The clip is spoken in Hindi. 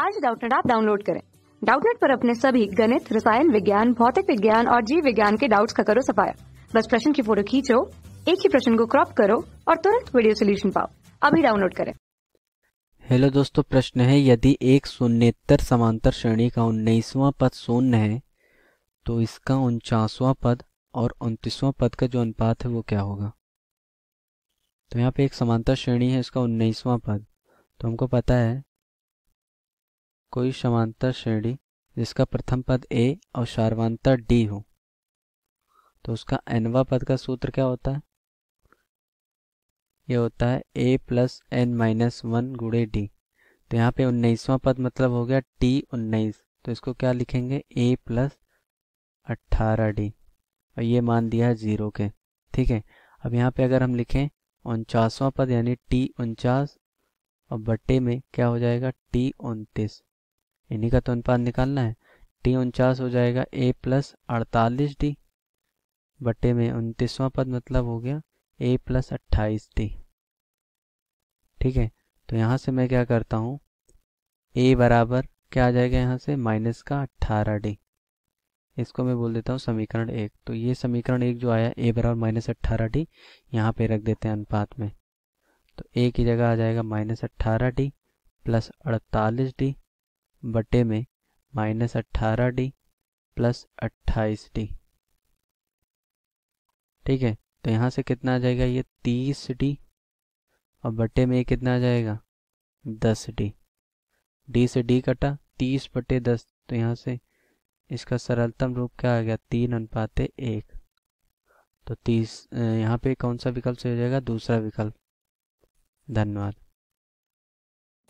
आज डाउटनेट आप डाउनलोड करें डाउटनेट पर अपने सभी गणित रसायन विज्ञान भौतिक विज्ञान और जीव विज्ञान के डाउट्स का करो सफाया बस प्रश्न की फोटो खींचो एक ही प्रश्न को क्रॉप करो और तुरंत वीडियो सोल्यूशन पाओ अभी डाउनलोड करें हेलो दोस्तों प्रश्न है यदि एक शून्यत्तर समांतर श्रेणी का उन्नीसवां पद शून्य है तो इसका उनचासवां पद और उनतीसवां पद का जो अनुपात है वो क्या होगा तो यहाँ पे एक समांतर श्रेणी है इसका उन्नीसवां पद तो हमको पता है कोई समांतर श्रेणी जिसका प्रथम पद ए और सार्वान्तर डी हो तो उसका एनवा पद का सूत्र क्या होता है यह होता है A plus N minus one गुड़े डी तो यहाँ पे उन्नीसवां पद मतलब हो गया टी उन्नीस तो इसको क्या लिखेंगे ए प्लस अट्ठारह डी और ये मान दिया है जीरो के ठीक है अब यहाँ पे अगर हम लिखें उनचासवां पद यानी टी उनचास और बटे में क्या हो जाएगा टी उनतीस इन्हीं का तो अनुपात निकालना है टी उनचास हो जाएगा ए प्लस अड़तालीस डी बटे में उनतीसवां पद मतलब हो गया ए प्लस अट्ठाईस डी ठीक है तो यहाँ से मैं क्या करता हूँ ए बराबर क्या आ जाएगा यहाँ से माइनस का अट्ठारह डी इसको मैं बोल देता हूँ समीकरण एक तो ये समीकरण एक जो आया ए बराबर माइनस अट्ठारह डी यहाँ पे रख देते हैं अनुपात में तो ए की जगह आ जाएगा माइनस अट्ठारह डी प्लस अड़तालीस डी बटे में माइनस अट्ठारह डी प्लस अट्ठाईस डी ठीक है तो यहाँ से कितना आ जाएगा ये तीस डी और बटे में ये कितना आ जाएगा दस डी डी से डी कटा तीस बटे दस तो यहाँ से इसका सरलतम रूप क्या आ गया तीन अनुपात एक तो तीस यहाँ पे कौन सा विकल्प सही हो जाएगा दूसरा विकल्प धन्यवाद